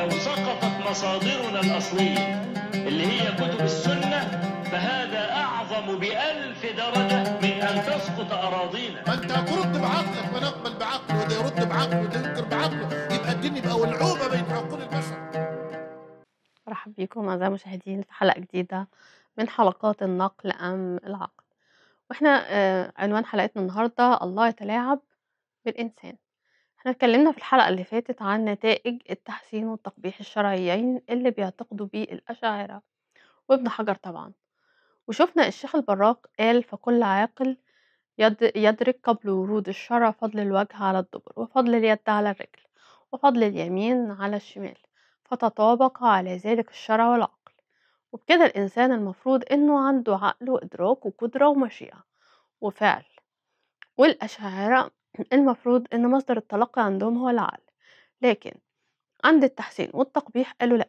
لو سقطت مصادرنا الأصلية اللي هي كتب السنة فهذا أعظم بألف درجة من أن تسقط أراضينا فأنت أنت ترد بعقلك ونقبل بعقله وده يرد بعقله وده ينكر بعقله يبقى الدين يبقى ولعوبة بين عقول البشر مرحبا بكم أعزائي المشاهدين في حلقة جديدة من حلقات النقل أم العقل واحنا آه، عنوان حلقتنا النهاردة الله يتلاعب بالإنسان احنا اتكلمنا في الحلقة اللي فاتت عن نتائج التحسين والتقبيح الشرعيين اللي بيعتقدوا بيه الأشاعرة وابن حجر طبعا وشفنا الشيخ البراق قال فكل عاقل يد يدرك قبل ورود الشرع فضل الوجه على الدبر وفضل اليد على الرجل وفضل اليمين على الشمال فتطابق على ذلك الشرع والعقل وبكده الإنسان المفروض إنه عنده عقل وإدراك وقدرة ومشيئة وفعل والأشاعرة المفروض ان مصدر التلقي عندهم هو العقل لكن عند التحسين والتقبيح قالوا لا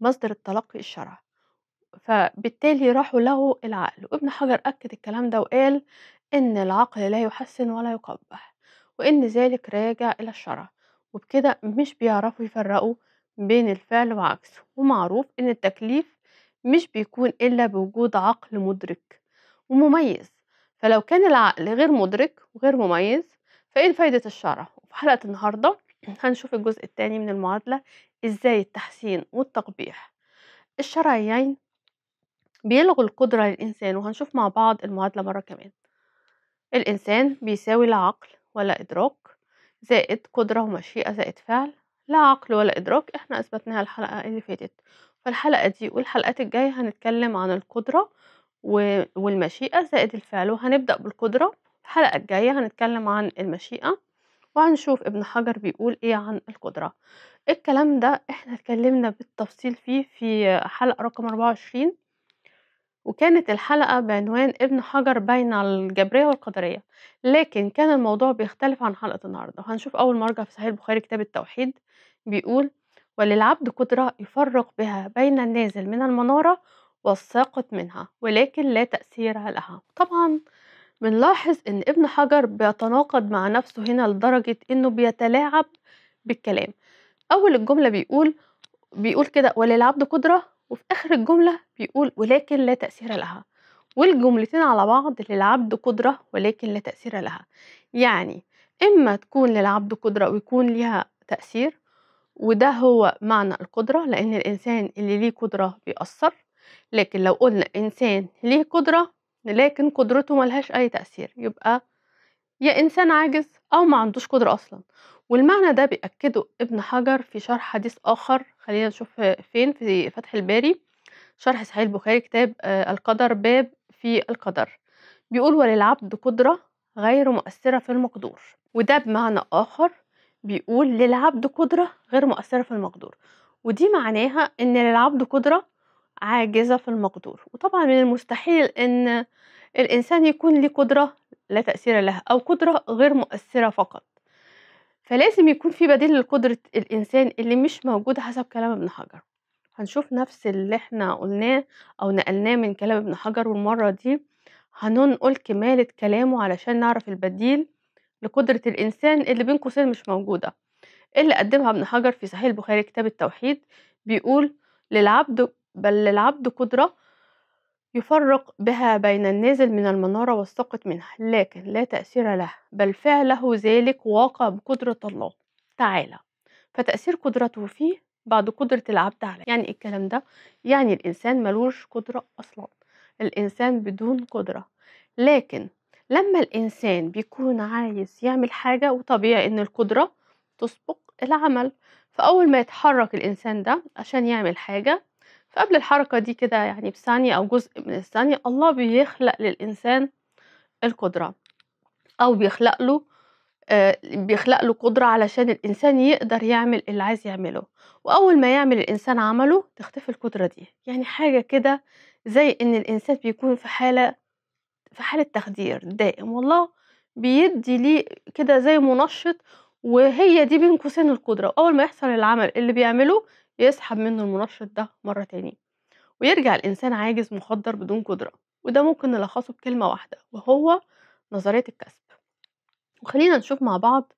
مصدر التلقي الشرع فبالتالي راحوا له العقل وابن حجر أكد الكلام ده وقال إن العقل لا يحسن ولا يقبح وإن ذلك راجع إلى الشرع وبكده مش بيعرفوا يفرقوا بين الفعل وعكسه ومعروف إن التكليف مش بيكون إلا بوجود عقل مدرك ومميز فلو كان العقل غير مدرك وغير مميز فإيه فايدة الشعرة في حلقة النهاردة هنشوف الجزء الثاني من المعادلة إزاي التحسين والتقبيح الشرعيين بيلغوا القدرة للإنسان وهنشوف مع بعض المعادلة مرة كمان الإنسان بيساوي لا عقل ولا إدراك زائد قدرة ومشيئة زائد فعل لا عقل ولا إدراك احنا أثبتناها الحلقة اللي فاتت فالحلقة دي والحلقات الجاية هنتكلم عن القدرة والمشيئة زائد الفعل وهنبدأ بالقدرة الحلقة الجاية هنتكلم عن المشيئة وهنشوف ابن حجر بيقول ايه عن القدرة الكلام ده احنا اتكلمنا بالتفصيل فيه في حلقة رقم 24 وكانت الحلقة بعنوان ابن حجر بين الجبرية والقدرية لكن كان الموضوع بيختلف عن حلقة النهاردة هنشوف أول مرجع في صحيح البخاري كتاب التوحيد بيقول وللعبد قدرة يفرق بها بين النازل من المنارة والساقط منها ولكن لا تأثير لها طبعا بنلاحظ إن ابن حجر بيتناقض مع نفسه هنا لدرجة إنه بيتلاعب بالكلام أول الجملة بيقول بيقول كده وللعبد قدرة وفي آخر الجملة بيقول ولكن لا تأثير لها والجملتين على بعض للعبد قدرة ولكن لا تأثير لها يعني إما تكون للعبد قدرة ويكون ليها تأثير وده هو معنى القدرة لأن الإنسان اللي ليه قدرة بيأثر لكن لو قلنا إنسان ليه قدرة لكن قدرته ملهاش أي تأثير يبقى يا إنسان عاجز أو ما عندوش قدرة أصلا والمعنى ده بيأكده ابن حجر في شرح حديث آخر خلينا نشوف فين في فتح الباري شرح صحيح البخاري كتاب آه، القدر باب في القدر بيقول وللعبد قدرة غير مؤثرة في المقدور وده بمعنى آخر بيقول للعبد قدرة غير مؤثرة في المقدور ودي معناها إن للعبد قدرة عاجزة في المقدور وطبعا من المستحيل أن الإنسان يكون له قدرة لا تأثير لها أو قدرة غير مؤثرة فقط فلازم يكون في بديل لقدرة الإنسان اللي مش موجود حسب كلام ابن حجر هنشوف نفس اللي احنا قلناه أو نقلناه من كلام ابن حجر والمرة دي هننقل كمالة كلامه علشان نعرف البديل لقدرة الإنسان اللي بين قوسين مش موجودة اللي قدمها ابن حجر في صحيح البخاري كتاب التوحيد بيقول للعبد بل للعبد قدرة يفرق بها بين النازل من المنارة والساقط منها لكن لا تأثير له بل فعله ذلك واقع بقدرة الله تعالى فتأثير قدرته فيه بعد قدرة العبد عليه يعني إيه الكلام ده يعني الإنسان ملوش قدرة أصلا الإنسان بدون قدرة لكن لما الإنسان بيكون عايز يعمل حاجة وطبيعي إن القدرة تسبق العمل فأول ما يتحرك الإنسان ده عشان يعمل حاجة فقبل الحركة دي كده يعني بثانية أو جزء من الثانية الله بيخلق للإنسان القدرة أو بيخلق له آه، بيخلق له قدرة علشان الإنسان يقدر يعمل اللي عايز يعمله وأول ما يعمل الإنسان عمله تختفي القدرة دي يعني حاجة كده زي إن الإنسان بيكون في حالة في حالة تخدير دائم والله بيدي ليه كده زي منشط وهي دي بين قوسين القدرة وأول ما يحصل العمل اللي بيعمله يسحب منه المنشط ده مرة تاني ويرجع الإنسان عاجز مخدر بدون قدرة وده ممكن نلخصه بكلمة واحدة وهو نظرية الكسب وخلينا نشوف مع بعض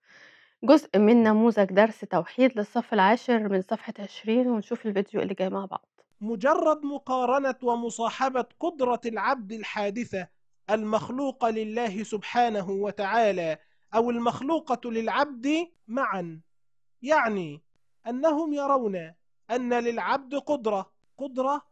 جزء من نموذج درس توحيد للصف العاشر من صفحة عشرين ونشوف الفيديو اللي جاي مع بعض مجرد مقارنة ومصاحبة قدرة العبد الحادثة المخلوقة لله سبحانه وتعالى أو المخلوقة للعبد معا يعني أنهم يرون أن للعبد قدرة قدرة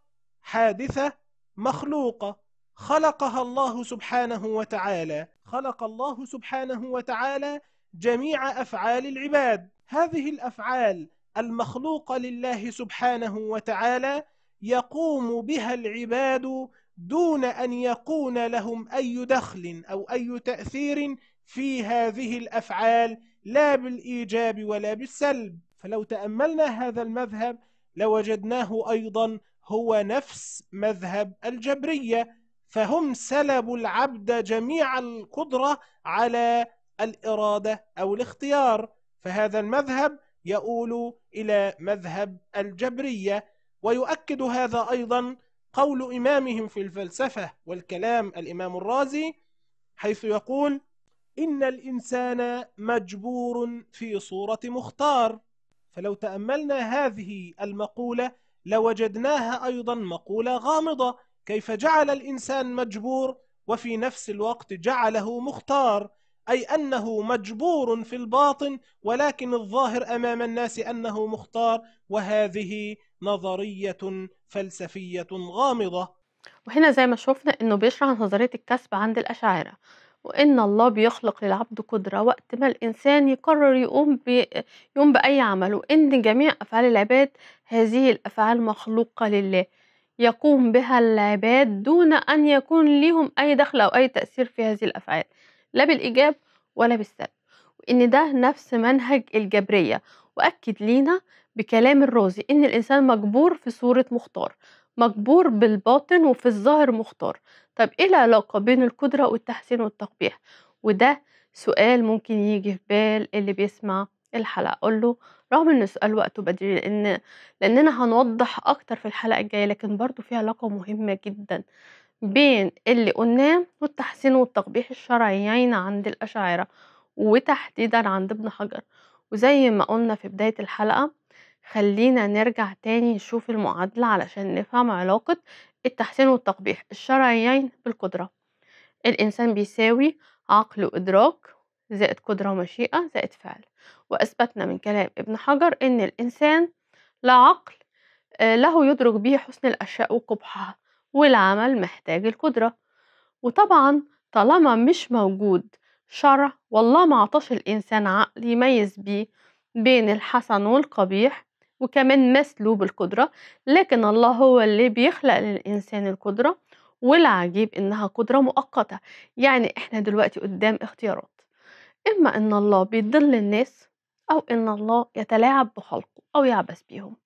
حادثة مخلوقة خلقها الله سبحانه وتعالى خلق الله سبحانه وتعالى جميع أفعال العباد هذه الأفعال المخلوقة لله سبحانه وتعالى يقوم بها العباد دون أن يكون لهم أي دخل أو أي تأثير في هذه الأفعال لا بالإيجاب ولا بالسلب فلو تأملنا هذا المذهب لوجدناه أيضا هو نفس مذهب الجبرية فهم سلبوا العبد جميع القدرة على الإرادة أو الاختيار فهذا المذهب يؤول إلى مذهب الجبرية ويؤكد هذا أيضا قول إمامهم في الفلسفة والكلام الإمام الرازي حيث يقول إن الإنسان مجبور في صورة مختار فلو تأملنا هذه المقولة لوجدناها أيضا مقولة غامضة كيف جعل الإنسان مجبور وفي نفس الوقت جعله مختار أي أنه مجبور في الباطن ولكن الظاهر أمام الناس أنه مختار وهذه نظرية فلسفية غامضة وهنا زي ما شفنا أنه بيشرح نظرية الكسب عند الأشاعرة وإن الله بيخلق للعبد قدرة وقت ما الإنسان يقرر يقوم يقوم بأي عمل وإن جميع أفعال العباد هذه الأفعال مخلوقة لله يقوم بها العباد دون أن يكون لهم أي دخل أو أي تأثير في هذه الأفعال لا بالإيجاب ولا بالسلب وإن ده نفس منهج الجبرية وأكد لينا بكلام الرازي إن الإنسان مجبور في صورة مختار مجبور بالباطن وفي الظاهر مختار طب ايه العلاقة بين القدرة والتحسين والتقبيح وده سؤال ممكن يجي في بال اللي بيسمع الحلقة أقول له رغم إن السؤال وقته بدري لأن لأننا هنوضح أكتر في الحلقة الجاية لكن برضو في علاقة مهمة جدا بين اللي قلناه والتحسين والتقبيح الشرعيين يعني عند الأشاعرة وتحديدا عند ابن حجر وزي ما قلنا في بداية الحلقة خلينا نرجع تاني نشوف المعادلة علشان نفهم علاقة التحسين والتقبيح الشرعيين بالقدرة الإنسان بيساوي عقل وإدراك زائد قدرة ومشيئة زائد فعل وأثبتنا من كلام ابن حجر إن الإنسان لا عقل آه، له يدرك به حسن الأشياء وقبحها والعمل محتاج القدرة وطبعا طالما مش موجود شرع والله ما عطاش الإنسان عقل يميز بيه بين الحسن والقبيح وكمان مسلوب القدرة لكن الله هو اللي بيخلق للإنسان القدرة والعجيب إنها قدرة مؤقتة يعني إحنا دلوقتي قدام اختيارات إما إن الله بيضل الناس أو إن الله يتلاعب بخلقه أو يعبث بيهم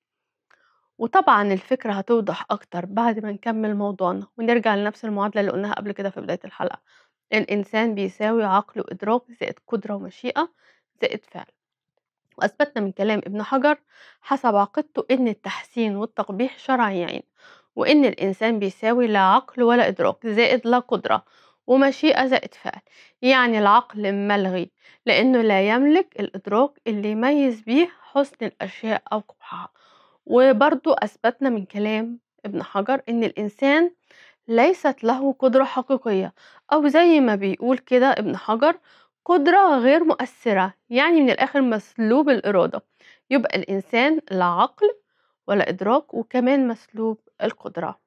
وطبعا الفكرة هتوضح أكتر بعد ما نكمل موضوعنا ونرجع لنفس المعادلة اللي قلناها قبل كده في بداية الحلقة الإنسان بيساوي عقل وإدراك زائد قدرة ومشيئة زائد فعل وأثبتنا من كلام ابن حجر حسب عقيدته إن التحسين والتقبيح شرعيين وإن الإنسان بيساوي لا عقل ولا إدراك زائد لا قدرة ومشيئة زائد فعل يعني العقل ملغي لأنه لا يملك الإدراك اللي يميز بيه حسن الأشياء أو قبحها وبرضو أثبتنا من كلام ابن حجر إن الإنسان ليست له قدرة حقيقية أو زي ما بيقول كده ابن حجر قدرة غير مؤثرة يعني من الآخر مسلوب الإرادة يبقى الإنسان لا عقل ولا إدراك وكمان مسلوب القدرة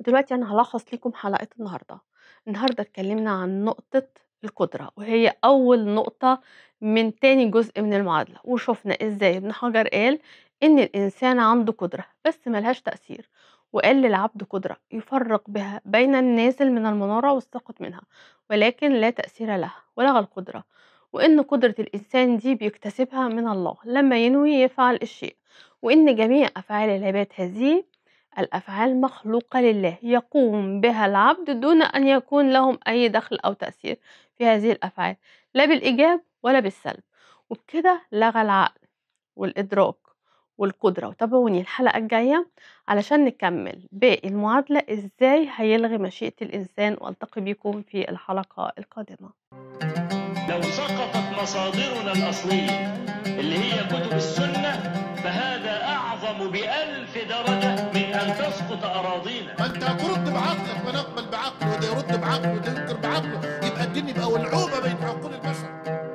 ودلوقتي أنا هلخص لكم حلقة النهاردة النهاردة اتكلمنا عن نقطة القدرة وهي أول نقطة من تاني جزء من المعادلة وشوفنا إزاي ابن حجر قال إن الإنسان عنده قدرة بس ملهاش تأثير وقال للعبد قدرة يفرق بها بين النازل من المنارة والساقط منها ولكن لا تأثير لها ولغى القدرة وإن قدرة الإنسان دي بيكتسبها من الله لما ينوي يفعل الشيء وإن جميع أفعال العباد هذه الأفعال مخلوقة لله يقوم بها العبد دون أن يكون لهم أي دخل أو تأثير في هذه الأفعال لا بالإيجاب ولا بالسلب وبكده لغى العقل والإدراك والقدرة وتابعوني الحلقة الجاية علشان نكمل باقي المعادلة ازاي هيلغي مشيئة الإنسان والتقي بيكم في الحلقة القادمة لو سقطت مصادرنا الأصلية اللي هي كتب السنة فهذا أعظم بألف درجة من أن تسقط أراضينا أنت هترد بعقلك ونقبل بعقله وده يرد بعقله وده ينكر بعقله يبقى الدين يبقى ولعوبة بين عقول البشر